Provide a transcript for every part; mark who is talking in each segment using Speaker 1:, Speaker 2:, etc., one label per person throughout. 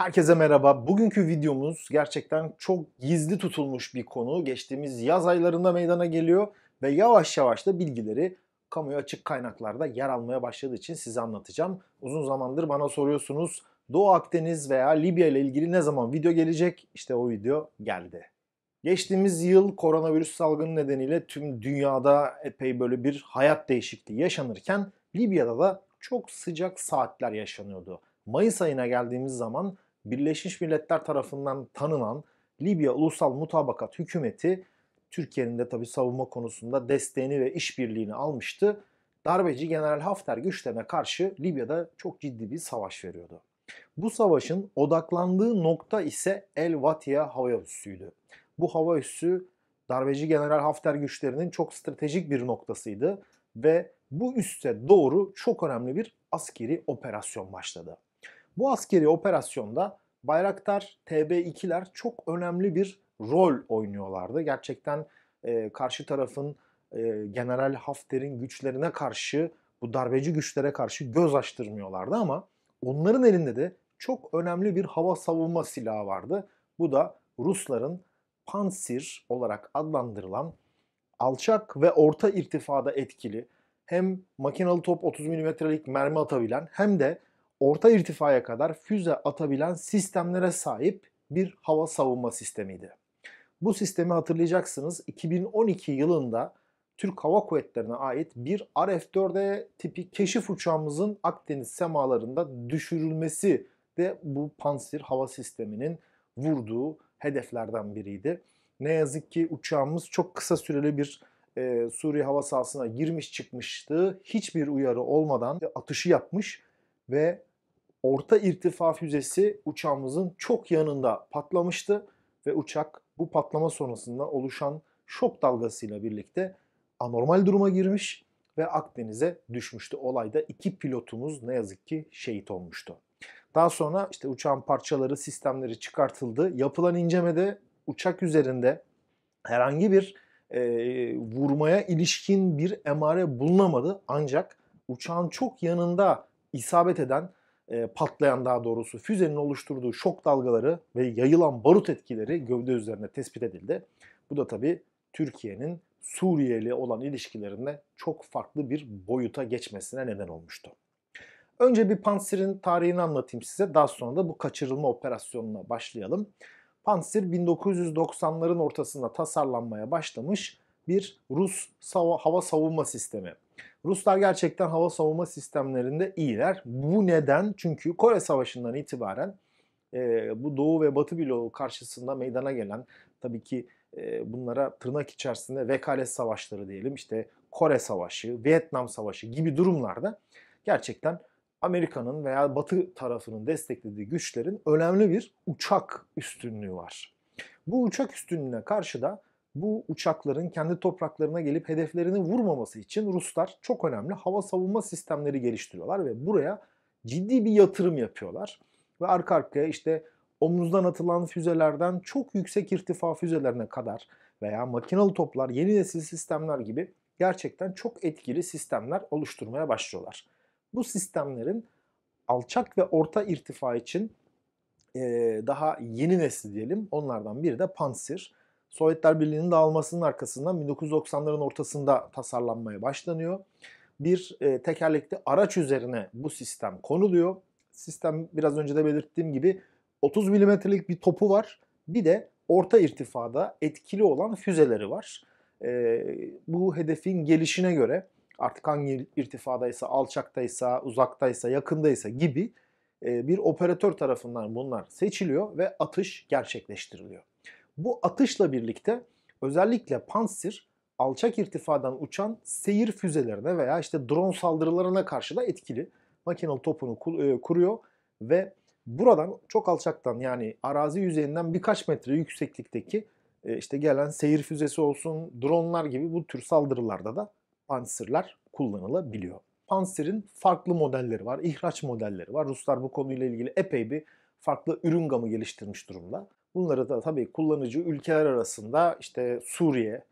Speaker 1: Herkese merhaba. Bugünkü videomuz gerçekten çok gizli tutulmuş bir konu. Geçtiğimiz yaz aylarında meydana geliyor ve yavaş yavaş da bilgileri kamuya açık kaynaklarda yer almaya başladığı için size anlatacağım. Uzun zamandır bana soruyorsunuz Doğu Akdeniz veya Libya ile ilgili ne zaman video gelecek? İşte o video geldi. Geçtiğimiz yıl koronavirüs salgını nedeniyle tüm dünyada epey böyle bir hayat değişikliği yaşanırken Libya'da da çok sıcak saatler yaşanıyordu. Mayıs ayına geldiğimiz zaman Birleşmiş Milletler tarafından tanınan Libya Ulusal Mutabakat Hükümeti Türkiye'nin de tabi savunma konusunda desteğini ve işbirliğini almıştı. Darbeci General Hafter güçlerine karşı Libya'da çok ciddi bir savaş veriyordu. Bu savaşın odaklandığı nokta ise El Vatia hava üssüydü. Bu hava üssü darbeci General Hafter güçlerinin çok stratejik bir noktasıydı ve bu üste doğru çok önemli bir askeri operasyon başladı. Bu askeri operasyonda Bayraktar TB2'ler çok önemli bir rol oynuyorlardı. Gerçekten e, karşı tarafın e, General Hafter'in güçlerine karşı bu darbeci güçlere karşı göz açtırmıyorlardı ama onların elinde de çok önemli bir hava savunma silahı vardı. Bu da Rusların Pansir olarak adlandırılan alçak ve orta irtifada etkili hem makinalı top 30 milimetrelik mermi atabilen hem de orta irtifaya kadar füze atabilen sistemlere sahip bir hava savunma sistemiydi. Bu sistemi hatırlayacaksınız 2012 yılında Türk Hava Kuvvetleri'ne ait bir RF-4E tipi keşif uçağımızın Akdeniz semalarında düşürülmesi de bu Pansir hava sisteminin vurduğu hedeflerden biriydi. Ne yazık ki uçağımız çok kısa süreli bir e, Suriye hava sahasına girmiş çıkmıştı. Hiçbir uyarı olmadan atışı yapmış ve orta irtifa füzesi uçağımızın çok yanında patlamıştı ve uçak bu patlama sonrasında oluşan şok dalgasıyla birlikte anormal duruma girmiş ve Akdeniz'e düşmüştü. Olayda iki pilotumuz ne yazık ki şehit olmuştu. Daha sonra işte uçağın parçaları, sistemleri çıkartıldı. Yapılan incemede uçak üzerinde herhangi bir e, vurmaya ilişkin bir emare bulunamadı. Ancak uçağın çok yanında isabet eden e, patlayan daha doğrusu füzenin oluşturduğu şok dalgaları ve yayılan barut etkileri gövde üzerine tespit edildi. Bu da tabii Türkiye'nin Suriyeli olan ilişkilerinde çok farklı bir boyuta geçmesine neden olmuştu. Önce bir Panser'in tarihini anlatayım size. Daha sonra da bu kaçırılma operasyonuna başlayalım. Panser 1990'ların ortasında tasarlanmaya başlamış bir Rus hava savunma sistemi. Ruslar gerçekten hava savunma sistemlerinde iyiler. Bu neden? Çünkü Kore Savaşı'ndan itibaren e, bu Doğu ve Batı bloğu karşısında meydana gelen tabii ki e, bunlara tırnak içerisinde vekalet savaşları diyelim işte Kore Savaşı, Vietnam Savaşı gibi durumlarda gerçekten Amerika'nın veya Batı tarafının desteklediği güçlerin önemli bir uçak üstünlüğü var. Bu uçak üstünlüğüne karşı da bu uçakların kendi topraklarına gelip hedeflerini vurmaması için Ruslar çok önemli hava savunma sistemleri geliştiriyorlar ve buraya ciddi bir yatırım yapıyorlar. Ve arka arkaya işte omuzdan atılan füzelerden çok yüksek irtifa füzelerine kadar veya makinalı toplar, yeni nesil sistemler gibi gerçekten çok etkili sistemler oluşturmaya başlıyorlar. Bu sistemlerin alçak ve orta irtifa için daha yeni nesil diyelim onlardan biri de Pansir. Sovyetler Birliği'nin dağılmasının arkasından 1990'ların ortasında tasarlanmaya başlanıyor. Bir e, tekerlekli araç üzerine bu sistem konuluyor. Sistem biraz önce de belirttiğim gibi 30 milimetrelik bir topu var. Bir de orta irtifada etkili olan füzeleri var. E, bu hedefin gelişine göre artık hangi irtifadaysa, alçaktaysa, uzaktaysa, yakındaysa gibi e, bir operatör tarafından bunlar seçiliyor ve atış gerçekleştiriliyor. Bu atışla birlikte özellikle Pantsir alçak irtifadan uçan seyir füzelerine veya işte drone saldırılarına karşı da etkili. Makinalı topunu e, kuruyor ve buradan çok alçaktan yani arazi yüzeyinden birkaç metre yükseklikteki e, işte gelen seyir füzesi olsun, dronelar gibi bu tür saldırılarda da Pantsirler kullanılabiliyor. Pantsir'in farklı modelleri var, ihraç modelleri var. Ruslar bu konuyla ilgili epey bir farklı ürün gamı geliştirmiş durumda. Bunları da tabii kullanıcı ülkeler arasında işte Suriye,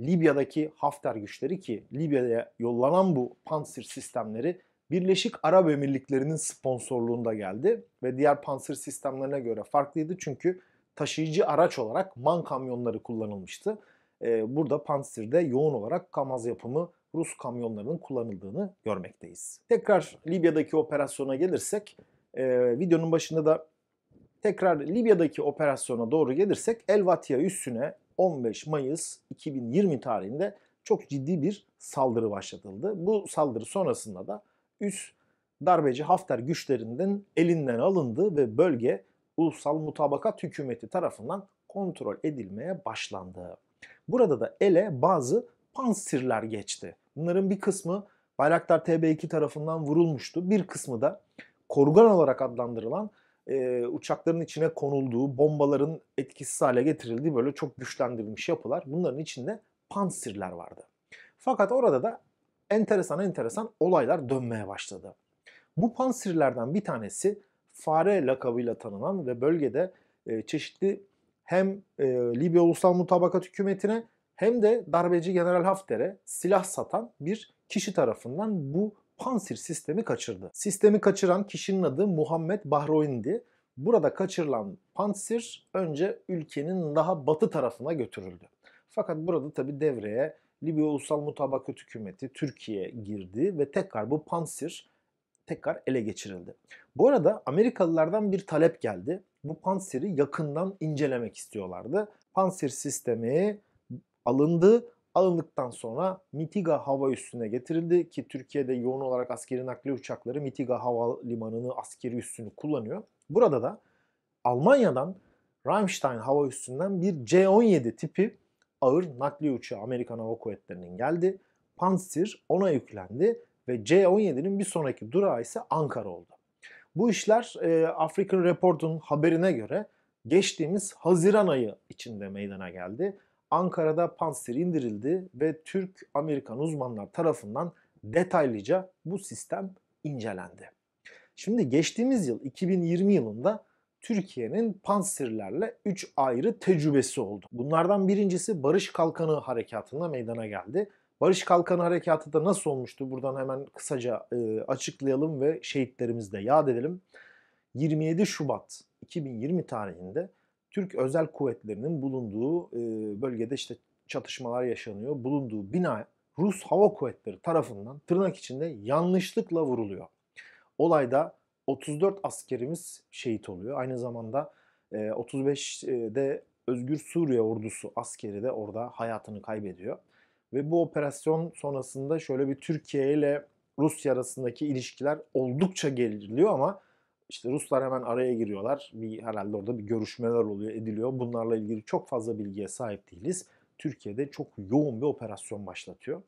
Speaker 1: Libya'daki Hafter güçleri ki Libya'ya yollanan bu Panzer sistemleri Birleşik Arap Emirlikleri'nin sponsorluğunda geldi ve diğer Panzer sistemlerine göre farklıydı çünkü taşıyıcı araç olarak man kamyonları kullanılmıştı. Ee, burada Panzer'de yoğun olarak Kamaz yapımı Rus kamyonlarının kullanıldığını görmekteyiz. Tekrar Libya'daki operasyona gelirsek, ee, videonun başında da tekrar Libya'daki operasyona doğru gelirsek El Vatia üssüne 15 Mayıs 2020 tarihinde çok ciddi bir saldırı başlatıldı. Bu saldırı sonrasında da üs darbeci Hafter güçlerinden elinden alındı ve bölge ulusal mutabakat hükümeti tarafından kontrol edilmeye başlandı. Burada da ele bazı pansirler geçti. Bunların bir kısmı Bayraktar TB2 tarafından vurulmuştu. Bir kısmı da korugan olarak adlandırılan e, uçakların içine konulduğu, bombaların etkisiz hale getirildiği böyle çok güçlendirilmiş yapılar. Bunların içinde pansirler vardı. Fakat orada da enteresan enteresan olaylar dönmeye başladı. Bu pansirlerden bir tanesi fare lakabıyla tanınan ve bölgede e, çeşitli hem e, Libya Ulusal Mutabakat Hükümeti'ne hem de darbeci General Hafter'e silah satan bir kişi tarafından bu Pansir sistemi kaçırdı. Sistemi kaçıran kişinin adı Muhammed Bahroin'di. Burada kaçırılan Pansir önce ülkenin daha batı tarafına götürüldü. Fakat burada tabi devreye Libya Ulusal Mutabakat Hükümeti Türkiye girdi ve tekrar bu Pansir tekrar ele geçirildi. Bu arada Amerikalılardan bir talep geldi. Bu Pansir'i yakından incelemek istiyorlardı. Pansir sistemi alındı alındıktan sonra Mitiga hava üssüne getirildi ki Türkiye'de yoğun olarak askeri nakli uçakları Mitiga havalimanını askeri üssünü kullanıyor. Burada da Almanya'dan Rammstein hava üssünden bir C-17 tipi ağır nakli uçağı Amerikan Hava Kuvvetleri'nin geldi. Panzer ona yüklendi ve C-17'nin bir sonraki durağı ise Ankara oldu. Bu işler e, African Report'un haberine göre geçtiğimiz Haziran ayı içinde meydana geldi. Ankara'da Panzer indirildi ve Türk-Amerikan uzmanlar tarafından detaylıca bu sistem incelendi. Şimdi geçtiğimiz yıl 2020 yılında Türkiye'nin Panzerlerle 3 ayrı tecrübesi oldu. Bunlardan birincisi Barış Kalkanı Harekatı'nda meydana geldi. Barış Kalkanı Harekatı da nasıl olmuştu? Buradan hemen kısaca e, açıklayalım ve şehitlerimizi de yad edelim. 27 Şubat 2020 tarihinde Türk özel kuvvetlerinin bulunduğu e, bölgede işte çatışmalar yaşanıyor. Bulunduğu bina Rus Hava Kuvvetleri tarafından tırnak içinde yanlışlıkla vuruluyor. Olayda 34 askerimiz şehit oluyor. Aynı zamanda e, 35'de e, Özgür Suriye ordusu askeri de orada hayatını kaybediyor. Ve bu operasyon sonrasında şöyle bir Türkiye ile Rusya arasındaki ilişkiler oldukça geriliyor ama işte Ruslar hemen araya giriyorlar. Bir, herhalde orada bir görüşmeler oluyor, ediliyor. Bunlarla ilgili çok fazla bilgiye sahip değiliz. Türkiye'de çok yoğun bir operasyon başlatıyor.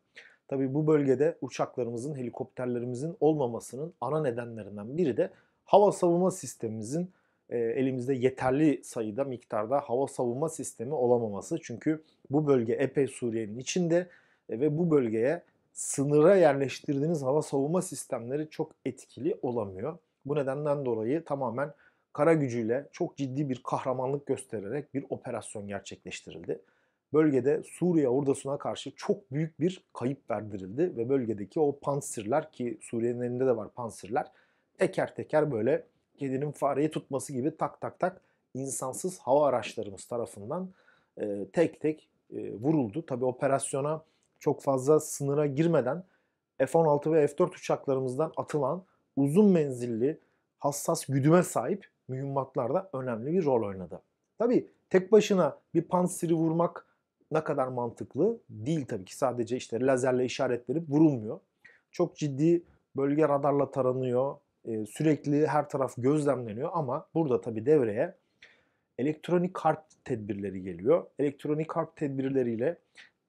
Speaker 1: Tabii bu bölgede uçaklarımızın, helikopterlerimizin olmamasının ana nedenlerinden biri de hava savunma sistemimizin e, elimizde yeterli sayıda miktarda hava savunma sistemi olamaması. Çünkü bu bölge epey Suriye'nin içinde e, ve bu bölgeye sınıra yerleştirdiğiniz hava savunma sistemleri çok etkili olamıyor. Bu nedenden dolayı tamamen kara gücüyle çok ciddi bir kahramanlık göstererek bir operasyon gerçekleştirildi. Bölgede Suriye ordusuna karşı çok büyük bir kayıp verdirildi ve bölgedeki o pansirler ki Suriye'nin elinde de var pansirler teker teker böyle kedinin fareyi tutması gibi tak tak tak insansız hava araçlarımız tarafından e, tek tek e, vuruldu. Tabi operasyona çok fazla sınıra girmeden F-16 ve F-4 uçaklarımızdan atılan uzun menzilli, hassas güdüme sahip mühimmatlarda önemli bir rol oynadı. Tabi tek başına bir pansiri vurmak ne kadar mantıklı değil tabii ki. Sadece işte lazerle işaretlenip vurulmuyor. Çok ciddi bölge radarla taranıyor. E, sürekli her taraf gözlemleniyor ama burada tabii devreye elektronik harp tedbirleri geliyor. Elektronik harp tedbirleriyle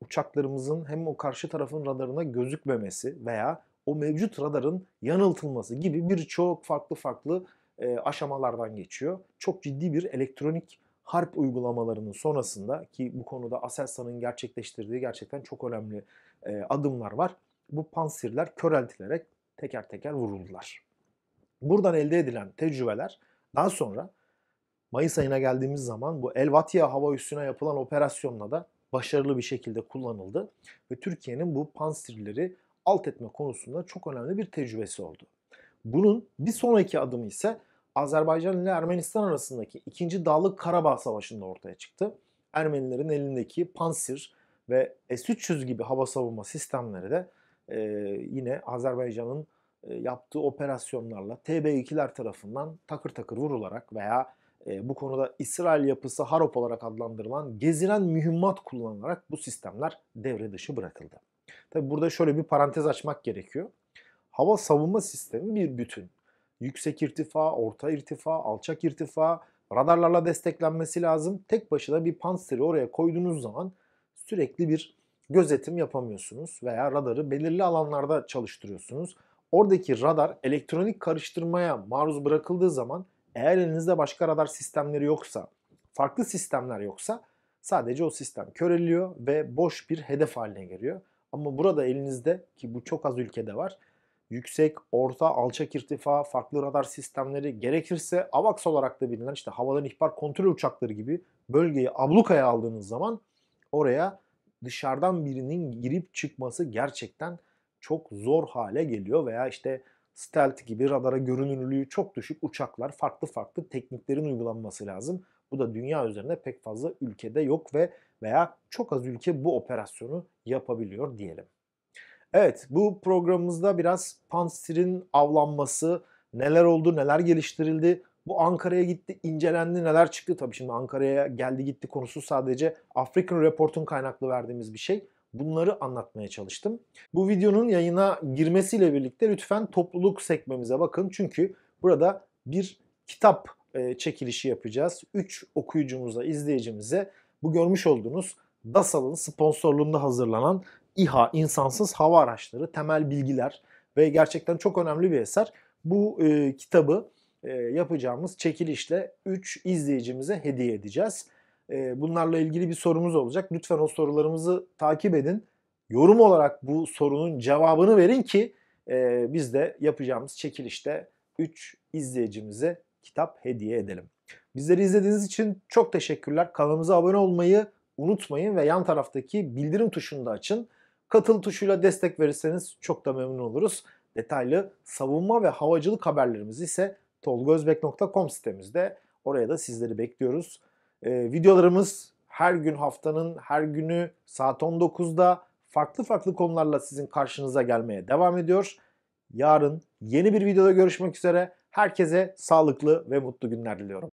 Speaker 1: uçaklarımızın hem o karşı tarafın radarına gözükmemesi veya o mevcut radarın yanıltılması gibi birçok farklı farklı e, aşamalardan geçiyor. Çok ciddi bir elektronik harp uygulamalarının sonrasında ki bu konuda Aselsan'ın gerçekleştirdiği gerçekten çok önemli e, adımlar var. Bu pansirler köreltilerek teker teker vuruldular. Buradan elde edilen tecrübeler daha sonra Mayıs ayına geldiğimiz zaman bu Elvatya hava üssüne yapılan operasyonla da başarılı bir şekilde kullanıldı ve Türkiye'nin bu pansirleri alt etme konusunda çok önemli bir tecrübesi oldu. Bunun bir sonraki adımı ise Azerbaycan ile Ermenistan arasındaki 2. Dağlık Karabağ Savaşı'nda ortaya çıktı. Ermenilerin elindeki Pansir ve S-300 gibi hava savunma sistemleri de e, yine Azerbaycan'ın e, yaptığı operasyonlarla TB2'ler tarafından takır takır vurularak veya e, bu konuda İsrail yapısı Harop olarak adlandırılan geziren mühimmat kullanılarak bu sistemler devre dışı bırakıldı. Tabi burada şöyle bir parantez açmak gerekiyor. Hava savunma sistemi bir bütün. Yüksek irtifa, orta irtifa, alçak irtifa, radarlarla desteklenmesi lazım. Tek başına bir panseri oraya koyduğunuz zaman sürekli bir gözetim yapamıyorsunuz veya radarı belirli alanlarda çalıştırıyorsunuz. Oradaki radar elektronik karıştırmaya maruz bırakıldığı zaman eğer elinizde başka radar sistemleri yoksa, farklı sistemler yoksa sadece o sistem köreliyor ve boş bir hedef haline geliyor. Ama burada elinizde ki bu çok az ülkede var. Yüksek, orta, alçak irtifa, farklı radar sistemleri gerekirse AVAX olarak da bilinen işte havadan ihbar kontrol uçakları gibi bölgeyi ablukaya aldığınız zaman oraya dışarıdan birinin girip çıkması gerçekten çok zor hale geliyor veya işte stealth gibi radara görünürlüğü çok düşük uçaklar farklı farklı tekniklerin uygulanması lazım. Bu da dünya üzerinde pek fazla ülkede yok ve veya çok az ülke bu operasyonu yapabiliyor diyelim. Evet bu programımızda biraz Panstir'in avlanması, neler oldu, neler geliştirildi, bu Ankara'ya gitti, incelendi, neler çıktı. Tabii şimdi Ankara'ya geldi gitti konusu sadece African Report'un kaynaklı verdiğimiz bir şey. Bunları anlatmaya çalıştım. Bu videonun yayına girmesiyle birlikte lütfen topluluk sekmemize bakın. Çünkü burada bir kitap e, çekilişi yapacağız. 3 okuyucumuza, izleyicimize bu görmüş olduğunuz DASAL'ın sponsorluğunda hazırlanan İHA İnsansız hava araçları temel bilgiler ve gerçekten çok önemli bir eser. Bu e, kitabı e, yapacağımız çekilişle 3 izleyicimize hediye edeceğiz. E, bunlarla ilgili bir sorumuz olacak. Lütfen o sorularımızı takip edin. Yorum olarak bu sorunun cevabını verin ki e, biz de yapacağımız çekilişte 3 izleyicimize kitap hediye edelim. Bizleri izlediğiniz için çok teşekkürler. Kanalımıza abone olmayı unutmayın ve yan taraftaki bildirim tuşunu da açın. Katıl tuşuyla destek verirseniz çok da memnun oluruz. Detaylı savunma ve havacılık haberlerimiz ise tolgozbek.com sitemizde. Oraya da sizleri bekliyoruz. Ee, videolarımız her gün haftanın her günü saat 19'da farklı farklı konularla sizin karşınıza gelmeye devam ediyor. Yarın yeni bir videoda görüşmek üzere. Herkese sağlıklı ve mutlu günler diliyorum.